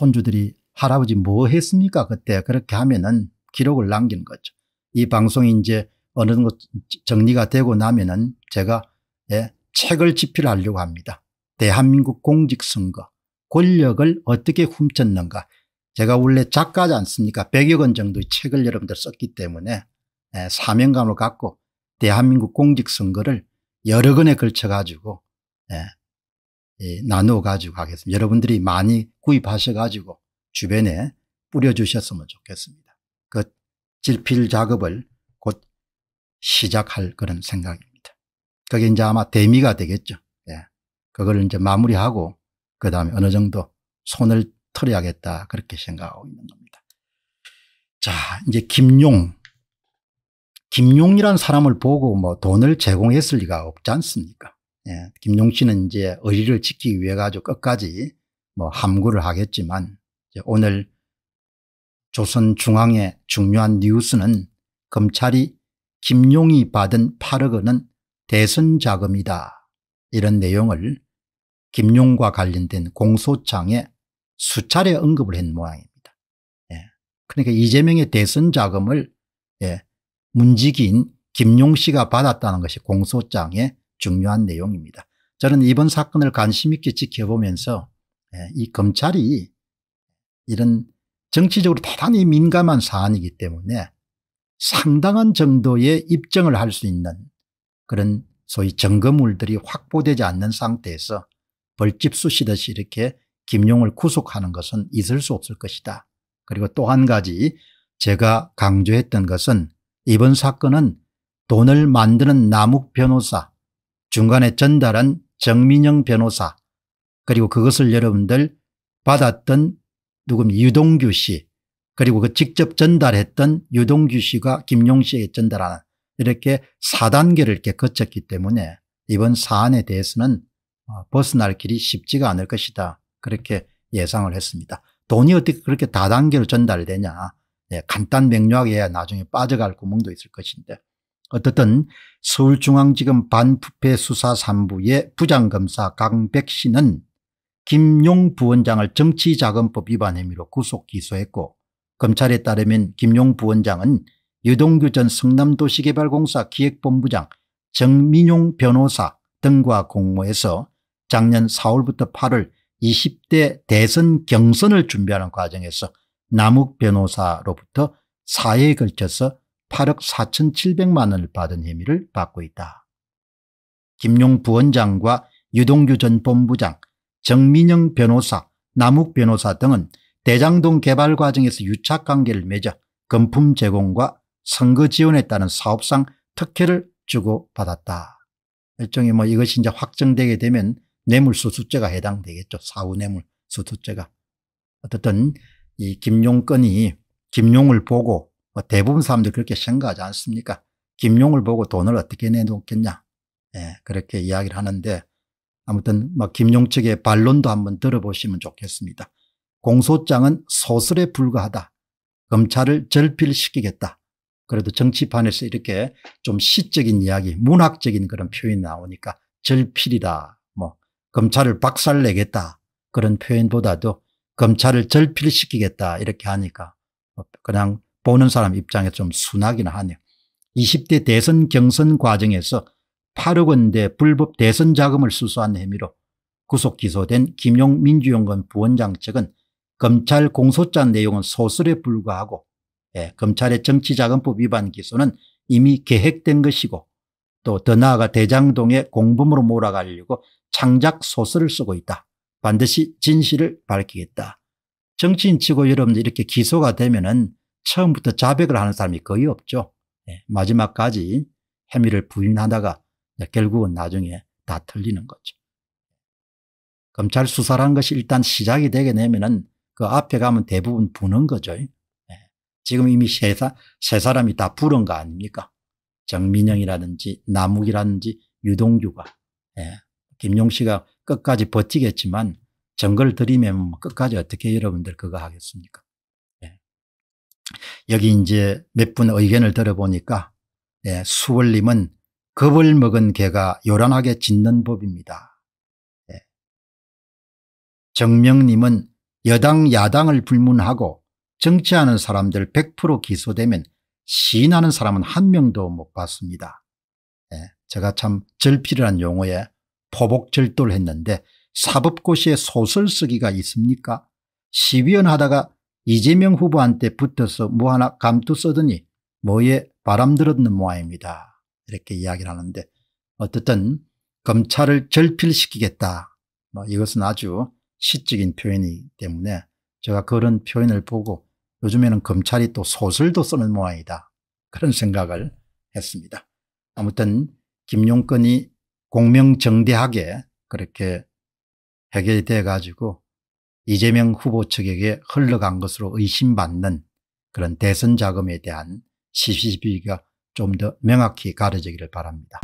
손주들이 할아버지 뭐 했습니까 그때 그렇게 하면은 기록을 남기는 거죠. 이 방송이 이제 어느 정도 정리가 되고 나면은 제가 예, 책을 집필하려고 합니다. 대한민국 공직선거 권력을 어떻게 훔쳤는가 제가 원래 작가지 않습니까 100여 권 정도의 책을 여러분들 썼기 때문에 예, 사명감을 갖고 대한민국 공직선거를 여러 권에 걸쳐 가지고 예, 예, 나누어 가지고 가겠습니다. 여러분들이 많이 구입하셔 가지고 주변에 뿌려주셨으면 좋겠습니다. 그 질필 작업을 곧 시작할 그런 생각입니다. 그게 이제 아마 대미가 되겠죠. 예. 그걸 이제 마무리하고 그 다음에 어느 정도 손을 털어야겠다 그렇게 생각하고 있는 겁니다. 자 이제 김용 김용이란 사람을 보고 뭐 돈을 제공했을 리가 없지 않습니까? 예, 김용 씨는 이제 의리를 지키기 위해 가지고 끝까지 뭐 함구를 하겠지만 오늘 조선 중앙의 중요한 뉴스는 검찰이 김용이 받은 8억 원은 대선 자금이다 이런 내용을 김용과 관련된 공소장에 수차례 언급을 한 모양입니다. 예. 그러니까 이재명의 대선 자금을 예. 문직인 김용 씨가 받았다는 것이 공소장에 중요한 내용입니다. 저는 이번 사건을 관심 있게 지켜보면서 예, 이 검찰이 이런 정치적으로 대단히 민감한 사안이기 때문에 상당한 정도의 입증을 할 수 있는 그런 소위 증거물들이 확보되지 않는 상태에서 벌집 쑤시듯이 이렇게 김용을 구속하는 것은 있을 수 없을 것이다. 그리고 또 한 가지 제가 강조했던 것은 이번 사건은 돈을 만드는 남욱 변호사 중간에 전달한 정민영 변호사 그리고 그것을 여러분들 받았던 누군 유동규 씨 그리고 그 직접 전달했던 유동규 씨가 김용 씨에게 전달하는 이렇게 4단계를 이렇게 거쳤기 때문에 이번 사안에 대해서는 어, 벗어날 길이 쉽지가 않을 것이다 그렇게 예상을 했습니다. 돈이 어떻게 그렇게 다단계로 전달되냐 예, 간단 명료하게 해야 나중에 빠져갈 구멍도 있을 것인데 어떻든 서울중앙지검 반부패 수사 3부의 부장검사 강백 씨는 김용 부원장을 정치자금법 위반 혐의로 구속 기소했고 검찰에 따르면 김용 부원장은 유동규 전 성남도시개발공사 기획본부장 정민용 변호사 등과 공모해서 작년 4월부터 8월 20대 대선 경선을 준비하는 과정에서 남욱 변호사로부터 사회에 걸쳐서 8억 4천7백만 원을 받은 혐의를 받고 있다. 김용 부원장과 유동규 전 본부장, 정민영 변호사, 남욱 변호사 등은 대장동 개발 과정에서 유착관계를 맺어 금품 제공과 선거 지원에 따른 사업상 특혜를 주고 받았다. 일종의 뭐 이것이 이제 확정되게 되면 뇌물수수죄가 해당되겠죠. 사후 뇌물수수죄가. 어쨌든 이 김용 건이 김용을 보고 뭐 대부분 사람들이 그렇게 생각하지 않습니까? 김용을 보고 돈을 어떻게 내놓겠냐. 예, 그렇게 이야기를 하는데 아무튼 뭐 김용 측의 반론도 한번 들어보시면 좋겠습니다. 공소장은 소설에 불과하다. 검찰을 절필시키겠다. 그래도 정치판에서 이렇게 좀 시적인 이야기 문학적인 그런 표현이 나오니까 절필이다. 뭐 검찰을 박살내겠다. 그런 표현보다도 검찰을 절필시키겠다 이렇게 하니까 뭐 그냥 보는 사람 입장에 좀 순하긴 하네요. 20대 대선 경선 과정에서 8억 원대 불법 대선 자금을 수수한 혐의로 구속 기소된 김용 민주연구 부원장 측은 검찰 공소장 내용은 소설에 불과하고 예, 검찰의 정치자금법 위반 기소는 이미 계획된 것이고 또 더 나아가 대장동의 공범으로 몰아가려고 창작 소설을 쓰고 있다. 반드시 진실을 밝히겠다. 정치인치고 여러분들 이렇게 기소가 되면 은 처음부터 자백을 하는 사람이 거의 없죠. 예, 마지막까지 혐의를 부인하다가 결국은 나중에 다 틀리는 거죠. 검찰 수사라 것이 일단 시작이 되게 되면은 그 앞에 가면 대부분 부는 거죠. 예, 지금 이미 세, 사, 세 사람이 다 부른 거 아닙니까? 정민영이라든지 남욱이라든지 유동규가. 예, 김용 씨가 끝까지 버티겠지만 정글 들이면 끝까지 어떻게 여러분들 그거 하겠습니까? 여기 이제 몇 분 의견을 들어보니까 예, 수월님은 겁을 먹은 개가 요란하게 짖는 법입니다. 예. 정명님은 여당 야당을 불문하고 정치하는 사람들 100% 기소되면 시인하는 사람은 한 명도 못 봤습니다. 예. 제가 참 절필이란 용어에 포복절도를 했는데 사법고시에 소설 쓰기가 있습니까? 시위원 하다가 이재명 후보한테 붙어서 뭐 하나 감투 써더니 뭐에 바람 들었는 모양입니다. 이렇게 이야기를 하는데 어쨌든 검찰을 절필시키겠다. 뭐 이것은 아주 시적인 표현이기 때문에 제가 그런 표현을 보고 요즘에는 검찰이 또 소설도 쓰는 모양이다. 그런 생각을 했습니다. 아무튼 김용건이 공명정대하게 그렇게 해결이 돼 가지고 이재명 후보 측에게 흘러간 것으로 의심받는 그런 대선 자금에 대한 CCP가 좀 더 명확히 가려지기를 바랍니다.